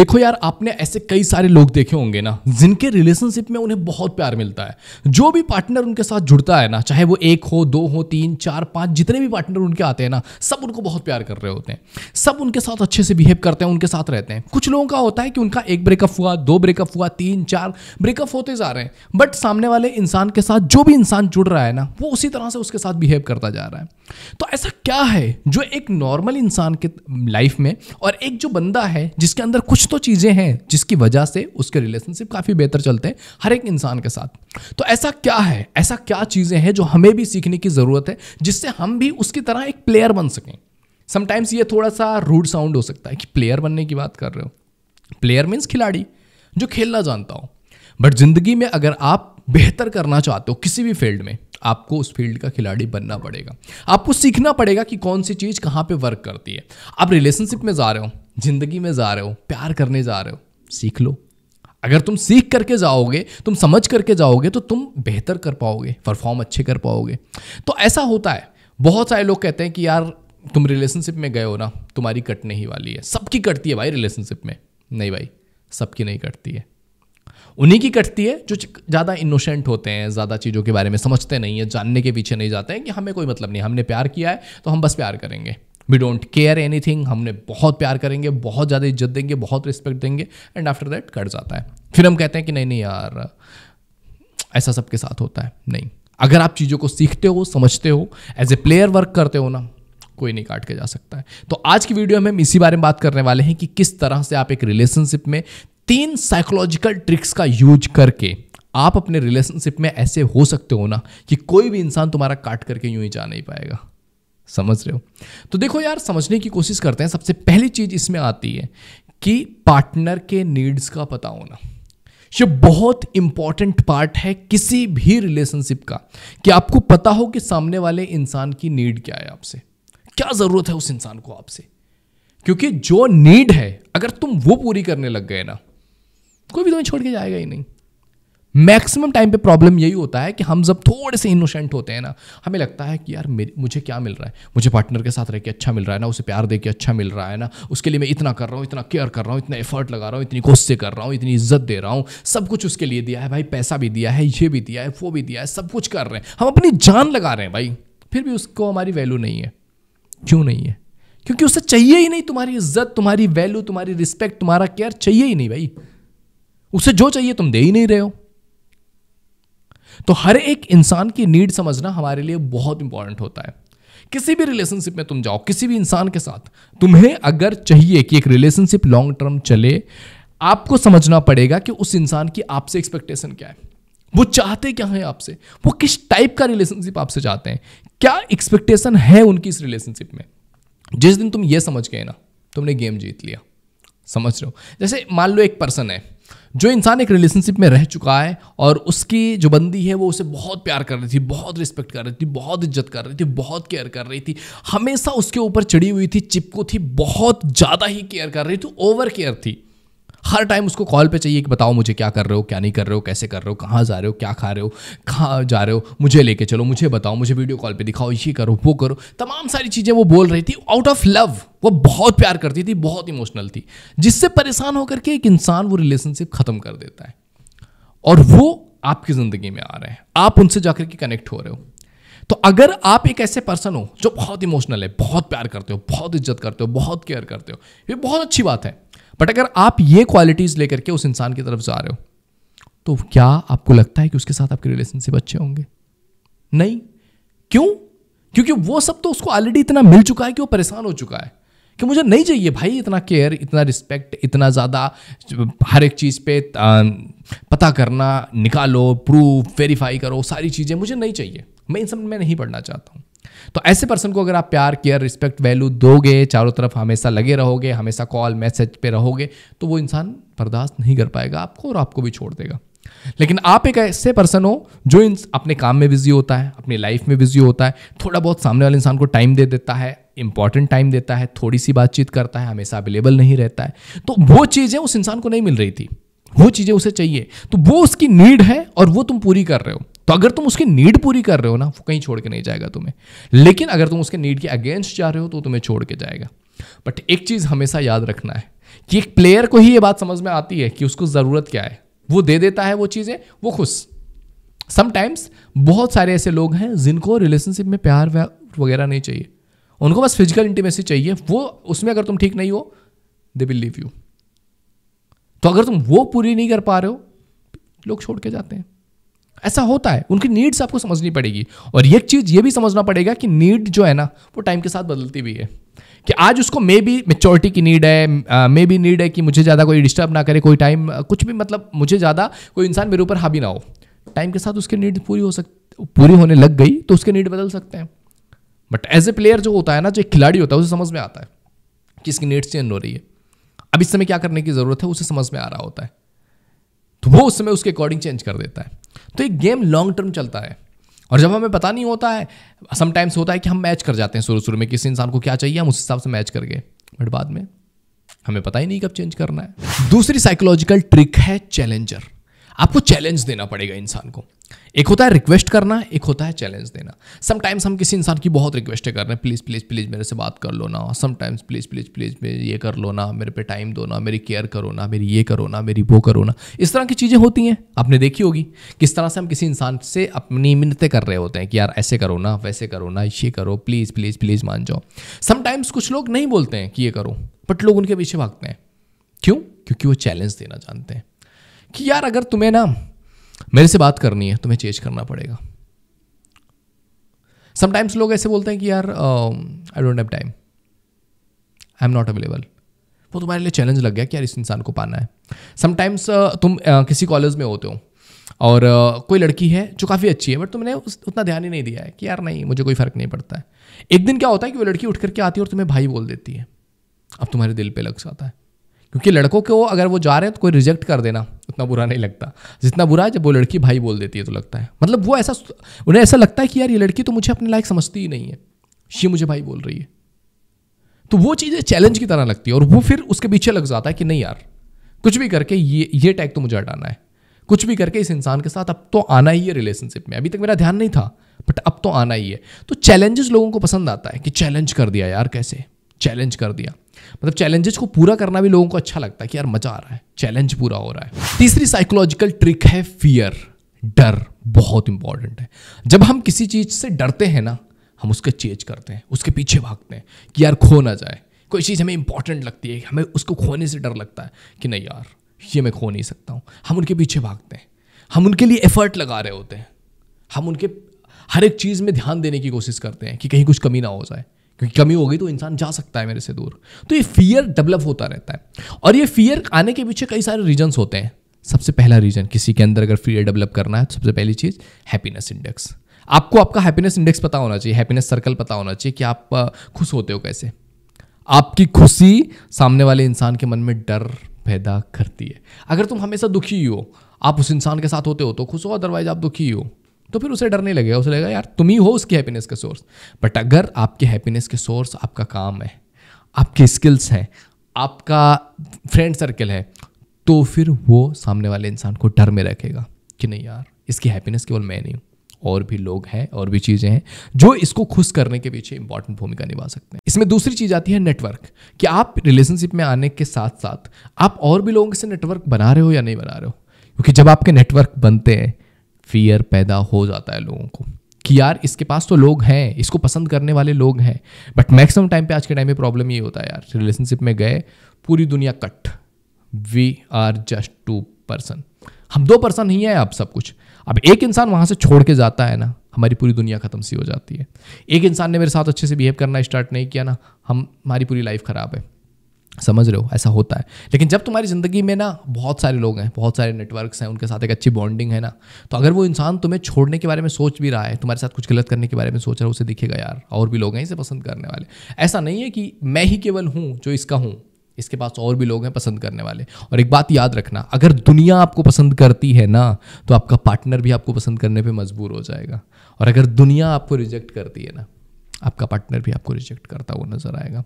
देखो यार आपने ऐसे कई सारे लोग देखे होंगे ना जिनके रिलेशनशिप में उन्हें बहुत प्यार मिलता है जो भी पार्टनर उनके साथ जुड़ता है ना चाहे वो एक हो दो हो तीन चार पांच जितने भी पार्टनर उनके आते हैं ना सब उनको बहुत प्यार कर रहे होते हैं सब उनके साथ अच्छे से बिहेव करते हैं उनके साथ रहते हैं कुछ लोगों का होता है कि उनका एक ब्रेकअप हुआ दो ब्रेकअप हुआ तीन चार ब्रेकअप होते जा रहे हैं बट सामने वाले इंसान के साथ जो भी इंसान जुड़ रहा है ना वो उसी तरह से उसके साथ बिहेव करता जा रहा है तो ऐसा क्या है जो एक नॉर्मल इंसान के लाइफ में और एक जो बंदा है जिसके अंदर कुछ तो चीज़ें हैं जिसकी वजह से उसके रिलेशनशिप काफ़ी बेहतर चलते हैं हर एक इंसान के साथ तो ऐसा क्या है ऐसा क्या चीज़ें हैं जो हमें भी सीखने की ज़रूरत है जिससे हम भी उसकी तरह एक प्लेयर बन सकें समटाइम्स ये थोड़ा सा रूड साउंड हो सकता है कि प्लेयर बनने की बात कर रहे हो प्लेयर मीन्स खिलाड़ी जो खेलना जानता हो बट ज़िंदगी में अगर आप बेहतर करना चाहते हो किसी भी फील्ड में आपको उस फील्ड का खिलाड़ी बनना पड़ेगा आपको सीखना पड़ेगा कि कौन सी चीज़ कहाँ पे वर्क करती है आप रिलेशनशिप में जा रहे हो ज़िंदगी में जा रहे हो प्यार करने जा रहे हो सीख लो अगर तुम सीख करके जाओगे तुम समझ करके जाओगे तो तुम बेहतर कर पाओगे परफॉर्म अच्छे कर पाओगे तो ऐसा होता है बहुत सारे लोग कहते हैं कि यार तुम रिलेशनशिप में गए हो ना तुम्हारी कटने ही वाली है सबकी कटती है भाई रिलेशनशिप में नहीं भाई सबकी नहीं कटती है उन्हीं की कटती है जो ज़्यादा इनोसेंट होते हैं ज़्यादा चीज़ों के बारे में समझते नहीं है जानने के पीछे नहीं जाते हैं कि हमें कोई मतलब नहीं हमने प्यार किया है तो हम बस प्यार करेंगे we don't care anything हमने बहुत प्यार करेंगे बहुत ज़्यादा इज्जत देंगे बहुत रिस्पेक्ट देंगे एंड आफ्टर दैट कट जाता है फिर हम कहते हैं कि नहीं नहीं यार ऐसा सबके साथ होता है नहीं अगर आप चीज़ों को सीखते हो समझते हो एज ए प्लेयर वर्क करते हो ना कोई नहीं काट के जा सकता है तो आज की वीडियो में हम इसी बारे में बात करने वाले हैं कि किस तरह से आप एक रिलेशनशिप में तीन साइकोलॉजिकल ट्रिक्स का यूज करके आप अपने रिलेशनशिप में ऐसे हो सकते हो ना कि कोई भी इंसान तुम्हारा काट करके यूं ही जा नहीं पाएगा समझ रहे हो तो देखो यार समझने की कोशिश करते हैं सबसे पहली चीज़ इसमें आती है कि पार्टनर के नीड्स का पता होना ये बहुत इंपॉर्टेंट पार्ट है किसी भी रिलेशनशिप का कि आपको पता हो कि सामने वाले इंसान की नीड क्या है आपसे क्या ज़रूरत है उस इंसान को आपसे क्योंकि जो नीड है अगर तुम वो पूरी करने लग गए ना कोई भी तुम्हें छोड़ के जाएगा ही नहीं मैक्सिमम टाइम पे प्रॉब्लम यही होता है कि हम जब थोड़े से इनोसेंट होते हैं ना हमें लगता है कि यार मुझे क्या मिल रहा है मुझे पार्टनर के साथ रह के अच्छा मिल रहा है ना उसे प्यार दे के अच्छा मिल रहा है ना उसके लिए मैं इतना कर रहा हूँ इतना केयर कर रहा हूँ इतना एफर्ट लगा रहा हूँ इतनी गुस्से कर रहा हूँ इतनी इज्जत दे रहा हूँ सब कुछ उसके लिए दिया है भाई पैसा भी दिया है ये भी दिया है वो भी दिया है सब कुछ कर रहे हैं हम अपनी जान लगा रहे हैं भाई फिर भी उसको हमारी वैल्यू नहीं है क्यों नहीं है क्योंकि उसे चाहिए ही नहीं तुम्हारी इज्जत तुम्हारी वैल्यू तुम्हारी रिस्पेक्ट तुम्हारा केयर चाहिए ही नहीं भाई उसे जो चाहिए तुम दे ही नहीं रहे हो तो हर एक इंसान की नीड समझना हमारे लिए बहुत इंपॉर्टेंट होता है किसी भी रिलेशनशिप में तुम जाओ किसी भी इंसान के साथ तुम्हें अगर चाहिए कि एक रिलेशनशिप लॉन्ग टर्म चले आपको समझना पड़ेगा कि उस इंसान की आपसे एक्सपेक्टेशन क्या है वो चाहते क्या हैं आपसे वो किस टाइप का रिलेशनशिप आपसे चाहते हैं क्या एक्सपेक्टेशन है उनकी इस रिलेशनशिप में जिस दिन तुम ये समझ गए ना तुमने गेम जीत लिया समझ रहे हो जैसे मान लो एक पर्सन है जो इंसान एक रिलेशनशिप में रह चुका है और उसकी जो बंदी है वो उसे बहुत प्यार कर रही थी बहुत रिस्पेक्ट कर रही थी बहुत इज्जत कर रही थी बहुत केयर कर रही थी हमेशा उसके ऊपर चढ़ी हुई थी चिपको थी बहुत ज़्यादा ही केयर कर रही थी ओवर केयर थी हर टाइम उसको कॉल पे चाहिए कि बताओ मुझे क्या कर रहे हो क्या नहीं कर रहे हो कैसे कर रहे हो कहाँ जा रहे हो क्या खा रहे हो कहाँ जा रहे हो मुझे लेके चलो मुझे बताओ मुझे वीडियो कॉल पे दिखाओ ये करो वो करो तमाम सारी चीज़ें वो बोल रही थी आउट ऑफ लव वो बहुत प्यार करती थी बहुत इमोशनल थी जिससे परेशान होकर के एक इंसान वो रिलेशनशिप ख़त्म कर देता है और वो आपकी ज़िंदगी में आ रहे हैं आप उनसे जाकर के कनेक्ट हो रहे हो तो अगर आप एक ऐसे पर्सन हो जो बहुत इमोशनल है बहुत प्यार करते हो बहुत इज्जत करते हो बहुत केयर करते हो ये बहुत अच्छी बात है बट अगर आप ये क्वालिटीज लेकर के उस इंसान की तरफ जा रहे हो तो क्या आपको लगता है कि उसके साथ आपके रिलेशनशिप अच्छे होंगे नहीं क्यों क्योंकि वो सब तो उसको ऑलरेडी इतना मिल चुका है कि वो परेशान हो चुका है कि मुझे नहीं चाहिए भाई इतना केयर इतना रिस्पेक्ट इतना ज़्यादा हर एक चीज़ पे पता करना निकालो प्रूफ वेरीफाई करो सारी चीज़ें मुझे नहीं चाहिए मैं इन सब में नहीं पढ़ना चाहता हूँ तो ऐसे पर्सन को अगर आप प्यार केयर रिस्पेक्ट वैल्यू दोगे चारों तरफ हमेशा लगे रहोगे हमेशा कॉल मैसेज पे रहोगे तो वो इंसान बर्दाश्त नहीं कर पाएगा आपको और आपको भी छोड़ देगा लेकिन आप एक ऐसे पर्सन हो जो इन अपने काम में बिजी होता है अपनी लाइफ में बिजी होता है थोड़ा बहुत सामने वाले इंसान को टाइम दे देता है इंपॉर्टेंट टाइम देता है थोड़ी सी बातचीत करता है हमेशा अवेलेबल नहीं रहता है तो वो चीज़ें उस इंसान को नहीं मिल रही थी वो चीज़ें उसे चाहिए तो वो उसकी नीड है और वो तुम पूरी कर रहे हो तो अगर तुम उसकी नीड पूरी कर रहे हो ना वो कहीं छोड़ के नहीं जाएगा तुम्हें लेकिन अगर तुम उसके नीड के अगेंस्ट जा रहे हो तो तुम्हें छोड़ के जाएगा बट एक चीज़ हमेशा याद रखना है कि एक प्लेयर को ही ये बात समझ में आती है कि उसको ज़रूरत क्या है वो दे देता है वो चीज़ें वो खुश समटाइम्स बहुत सारे ऐसे लोग हैं जिनको रिलेशनशिप में प्यार वगैरह नहीं चाहिए उनको बस फिजिकल इंटीमेसी चाहिए वो उसमें अगर तुम ठीक नहीं हो दे विल लीव यू तो अगर तुम वो पूरी नहीं कर पा रहे हो लोग छोड़ के जाते हैं ऐसा होता है उनकी नीड्स आपको समझनी पड़ेगी और एक चीज़ ये भी समझना पड़ेगा कि नीड जो है ना वो टाइम के साथ बदलती भी है कि आज उसको मे बी मेच्योरिटी की नीड है मे बी नीड है कि मुझे ज़्यादा कोई डिस्टर्ब ना करे कोई टाइम कुछ भी मतलब मुझे ज़्यादा कोई इंसान मेरे ऊपर हावी ना हो टाइम के साथ उसकी नीड पूरी हो सकती पूरी होने लग गई तो उसके नीड बदल सकते हैं बट एज ए प्लेयर जो होता है ना जो एक खिलाड़ी होता है उसे समझ में आता है कि इसकी नीड्स चेंज हो रही है अब इस समय क्या करने की ज़रूरत है उसे समझ में आ रहा होता है तो वो उस समय उसके अकॉर्डिंग चेंज कर देता है तो एक गेम लॉन्ग टर्म चलता है और जब हमें पता नहीं होता है समटाइम्स होता है कि हम मैच कर जाते हैं शुरू शुरू में किसी इंसान को क्या चाहिए हम उस हिसाब से मैच कर गए बट बाद में हमें पता ही नहीं कब चेंज करना है दूसरी साइकोलॉजिकल ट्रिक है चैलेंजर आपको चैलेंज देना पड़ेगा इंसान को एक होता है रिक्वेस्ट करना एक होता है चैलेंज देना समटाइम्स हम किसी इंसान की बहुत रिक्वेस्टें कर रहे हैं प्लीज़ प्लीज़ प्लीज़ मेरे से बात कर लो ना समटाइम्स प्लीज़ प्लीज़ प्लीज़ मेरे ये कर लो ना मेरे पे टाइम दो ना मेरी केयर करो ना मेरी ये करो ना मेरी वो करो ना इस तरह की चीज़ें होती हैं आपने देखी होगी किस तरह से हम किसी इंसान से अपनी मिन्नतें कर रहे होते हैं कि यार ऐसे करो ना वैसे करो ना ये करो प्लीज़ प्लीज़ प्लीज़ मान जाओ समटाइम्स कुछ लोग नहीं बोलते हैं कि ये करो बट लोग उनके पीछे भागते हैं क्यों क्योंकि वो चैलेंज देना जानते हैं कि यार अगर तुम्हें ना मेरे से बात करनी है तुम्हें चेंज करना पड़ेगा समटाइम्स लोग ऐसे बोलते हैं कि यार I don't have time I am not available वो तुम्हारे लिए चैलेंज लग गया कि यार इस इंसान को पाना है समटाइम्स uh, तुम uh, किसी कॉलेज में होते हो और uh, कोई लड़की है जो काफ़ी अच्छी है बट तुमने उस, उतना ध्यान ही नहीं दिया है कि यार नहीं मुझे कोई फ़र्क नहीं पड़ता है एक दिन क्या होता है कि वो लड़की उठ करके आती है और तुम्हें भाई बोल देती है अब तुम्हारे दिल पे लग जाता है क्योंकि लड़कों को अगर वो जा रहे हैं तो कोई रिजेक्ट कर देना उतना बुरा नहीं लगता जितना बुरा है जब वो लड़की भाई बोल देती है तो लगता है मतलब वो ऐसा उन्हें ऐसा लगता है कि यार ये लड़की तो मुझे अपने लायक समझती ही नहीं है ये मुझे भाई बोल रही है तो वो चीज़ें चैलेंज की तरह लगती है और वो फिर उसके पीछे लग जाता है कि नहीं यार कुछ भी करके ये ये टैग तो मुझे हटाना है कुछ भी करके इस इंसान के साथ अब तो आना ही है रिलेशनशिप में अभी तक मेरा ध्यान नहीं था बट अब तो आना ही है तो चैलेंजेस लोगों को पसंद आता है कि चैलेंज कर दिया यार कैसे चैलेंज कर दिया मतलब चैलेंजेस को पूरा करना भी लोगों को अच्छा लगता है कि यार मजा आ रहा है चैलेंज पूरा हो रहा है तीसरी साइकोलॉजिकल ट्रिक है फियर डर बहुत इंपॉर्टेंट है जब हम किसी चीज़ से डरते हैं ना हम उसके चेज करते हैं उसके पीछे भागते हैं कि यार खो ना जाए कोई चीज़ हमें इंपॉर्टेंट लगती है हमें उसको खोने से डर लगता है कि नहीं यार ये मैं खो नहीं सकता हूँ हम उनके पीछे भागते हैं हम उनके लिए एफर्ट लगा रहे होते हैं हम उनके हर एक चीज़ में ध्यान देने की कोशिश करते हैं कि कहीं कुछ कमी ना हो जाए क्योंकि कमी हो गई तो इंसान जा सकता है मेरे से दूर तो ये फियर डेवलप होता रहता है और ये फियर आने के पीछे कई सारे रीजन्स होते हैं सबसे पहला रीजन किसी के अंदर अगर फियर डेवलप करना है तो सबसे पहली चीज़ हैप्पीनेस इंडेक्स आपको आपका हैप्पीनेस इंडेक्स पता होना चाहिए हैप्पीनेस सर्कल पता होना चाहिए कि आप खुश होते हो कैसे आपकी खुशी सामने वाले इंसान के मन में डर पैदा करती है अगर तुम हमेशा दुखी हो आप उस इंसान के साथ होते हो तो खुश हो अदरवाइज आप दुखी हो तो फिर उसे डरने लगेगा उसे लगेगा यार तुम ही हो उसकी हैप्पीनेस का सोर्स बट अगर आपके हैप्पीनेस के सोर्स आपका काम है आपके स्किल्स हैं आपका फ्रेंड सर्कल है तो फिर वो सामने वाले इंसान को डर में रखेगा कि नहीं यार इसकी हैप्पीनेस केवल मैं नहीं हूँ और भी लोग हैं और भी चीज़ें हैं जो इसको खुश करने के पीछे इंपॉर्टेंट भूमिका निभा सकते हैं इसमें दूसरी चीज़ आती है नेटवर्क कि आप रिलेशनशिप में आने के साथ साथ आप और भी लोगों से नेटवर्क बना रहे हो या नहीं बना रहे हो क्योंकि जब आपके नेटवर्क बनते हैं फियर पैदा हो जाता है लोगों को कि यार इसके पास तो लोग हैं इसको पसंद करने वाले लोग हैं बट मैक्सिमम टाइम पे आज के टाइम में प्रॉब्लम ये होता है यार रिलेशनशिप में गए पूरी दुनिया cut we are just two person हम दो पर्सन ही हैं अब सब कुछ अब एक इंसान वहाँ से छोड़ के जाता है ना हमारी पूरी दुनिया ख़त्म सी हो जाती है एक इंसान ने मेरे साथ अच्छे से बिहेव करना स्टार्ट नहीं किया ना हम हमारी पूरी लाइफ ख़राब है समझ रहे हो ऐसा होता है लेकिन जब तुम्हारी ज़िंदगी में ना बहुत सारे लोग हैं बहुत सारे नेटवर्क्स हैं उनके साथ एक अच्छी बॉन्डिंग है ना तो अगर वो इंसान तुम्हें छोड़ने के बारे में सोच भी रहा है तुम्हारे साथ कुछ गलत करने के बारे में सोच रहा है उसे दिखेगा यार और भी लोग हैं इसे पसंद करने वाले ऐसा नहीं है कि मैं ही केवल हूँ जो इसका हूँ इसके पास और भी लोग हैं पसंद करने वाले और एक बात याद रखना अगर दुनिया आपको पसंद करती है ना तो आपका पार्टनर भी आपको पसंद करने पर मजबूर हो जाएगा और अगर दुनिया आपको रिजेक्ट करती है ना आपका पार्टनर भी आपको रिजेक्ट करता हुआ नजर आएगा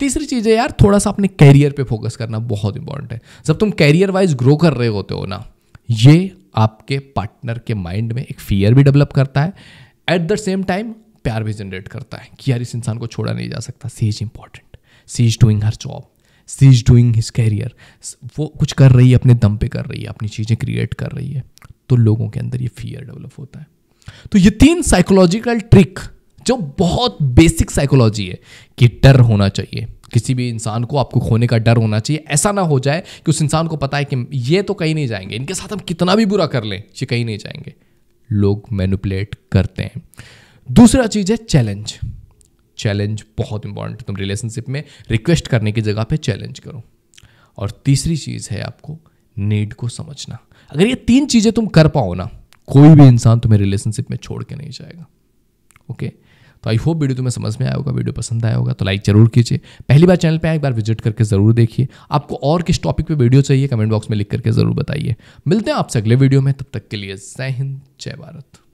तीसरी चीज़ है यार थोड़ा सा अपने कैरियर पे फोकस करना बहुत इंपॉर्टेंट है जब तुम कैरियर वाइज ग्रो कर रहे होते हो ना ये आपके पार्टनर के माइंड में एक फियर भी डेवलप करता है एट द सेम टाइम प्यार भी जनरेट करता है कि यार इस इंसान को छोड़ा नहीं जा सकता she is important she is doing her job she is doing his career वो कुछ कर रही है अपने दम पे कर रही है अपनी चीज़ें क्रिएट कर रही है तो लोगों के अंदर ये फियर डेवलप होता है तो ये तीन साइकोलॉजिकल ट्रिक जो बहुत बेसिक साइकोलॉजी है कि डर होना चाहिए किसी भी इंसान को आपको खोने का डर होना चाहिए ऐसा ना हो जाए कि उस इंसान को पता है कि ये तो कहीं नहीं जाएंगे इनके साथ हम कितना भी बुरा कर लें ये कहीं नहीं जाएंगे लोग मैनुपलेट करते हैं दूसरा चीज़ है चैलेंज चैलेंज बहुत इंपॉर्टेंट तुम रिलेशनशिप में रिक्वेस्ट करने की जगह पे चैलेंज करो और तीसरी चीज़ है आपको नीड को समझना अगर ये तीन चीज़ें तुम कर पाओ ना कोई भी इंसान तुम्हें रिलेशनशिप में छोड़ के नहीं जाएगा ओके okay? तो आई होप वीडियो तुम्हें समझ में आया होगा वीडियो पसंद आया होगा तो लाइक जरूर कीजिए पहली बार चैनल पर एक बार विजिट करके जरूर देखिए आपको और किस टॉपिक पर वीडियो चाहिए कमेंट बॉक्स में लिख करके जरूर बताइए मिलते हैं आपसे अगले वीडियो में तब तक के लिए जय हिंद जय भारत